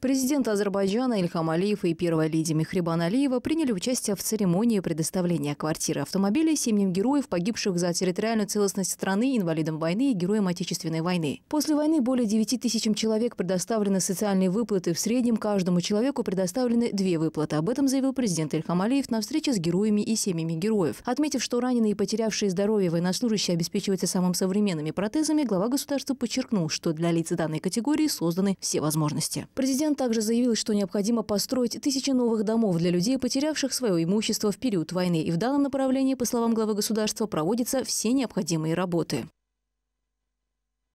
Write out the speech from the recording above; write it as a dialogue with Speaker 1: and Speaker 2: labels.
Speaker 1: Президент Азербайджана Ильхам Алиев и первая леди Мехрибан Алиева приняли участие в церемонии предоставления квартиры автомобилей семьям героев, погибших за территориальную целостность страны, инвалидам войны и героям Отечественной войны. После войны более 9 тысячам человек предоставлены социальные выплаты. В среднем каждому человеку предоставлены две выплаты. Об этом заявил президент Ильхам Алиев на встрече с героями и семьями героев. Отметив, что раненые и потерявшие здоровье военнослужащие обеспечиваются самым современными протезами, глава государства подчеркнул, что для лиц данной категории созданы все возможности. Президент Микоян также заявил, что необходимо построить тысячи новых домов для людей, потерявших свое имущество в период войны. И в данном направлении, по словам главы государства, проводятся все необходимые работы.